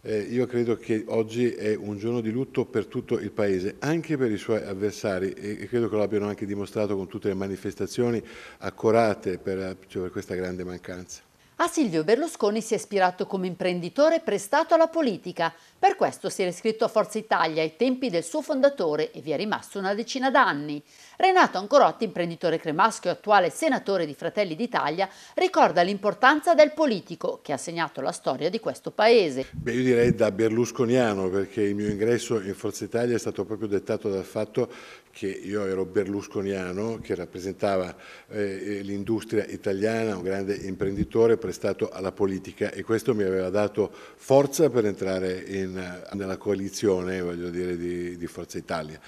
Eh, io credo che oggi è un giorno di lutto per tutto il Paese, anche per i suoi avversari e credo che lo abbiano anche dimostrato con tutte le manifestazioni accorate per, cioè, per questa grande mancanza. A Silvio Berlusconi si è ispirato come imprenditore prestato alla politica. Per questo si era iscritto a Forza Italia ai tempi del suo fondatore e vi è rimasto una decina d'anni. Renato Ancorotti, imprenditore cremasco e attuale senatore di Fratelli d'Italia, ricorda l'importanza del politico che ha segnato la storia di questo paese. Beh, io direi da berlusconiano perché il mio ingresso in Forza Italia è stato proprio dettato dal fatto che io ero berlusconiano, che rappresentava eh, l'industria italiana, un grande imprenditore, prestato alla politica e questo mi aveva dato forza per entrare in, nella coalizione dire, di, di Forza Italia.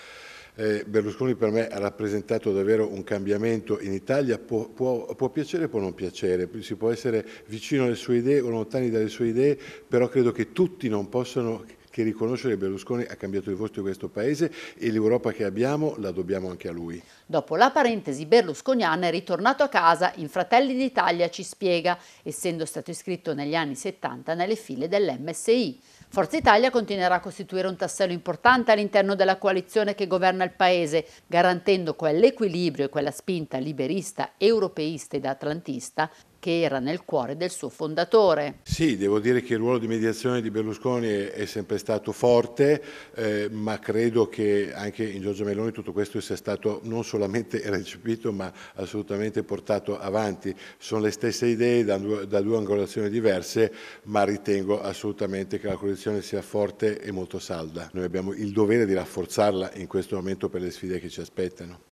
Eh, Berlusconi per me ha rappresentato davvero un cambiamento in Italia, può, può, può piacere o può non piacere, si può essere vicino alle sue idee o lontani dalle sue idee, però credo che tutti non possano che riconoscere Berlusconi ha cambiato il volto di questo Paese e l'Europa che abbiamo la dobbiamo anche a lui. Dopo la parentesi berlusconiana è ritornato a casa in Fratelli d'Italia ci spiega, essendo stato iscritto negli anni 70 nelle file dell'MSI. Forza Italia continuerà a costituire un tassello importante all'interno della coalizione che governa il Paese, garantendo quell'equilibrio e quella spinta liberista, europeista ed atlantista che era nel cuore del suo fondatore. Sì, devo dire che il ruolo di mediazione di Berlusconi è, sempre stato forte, eh, ma credo che anche in Giorgio Meloni tutto questo sia stato non solamente recepito, ma assolutamente portato avanti. Sono le stesse idee da da due angolazioni diverse, ma ritengo assolutamente che la coalizione sia forte e molto salda. Noi abbiamo il dovere di rafforzarla in questo momento per le sfide che ci aspettano.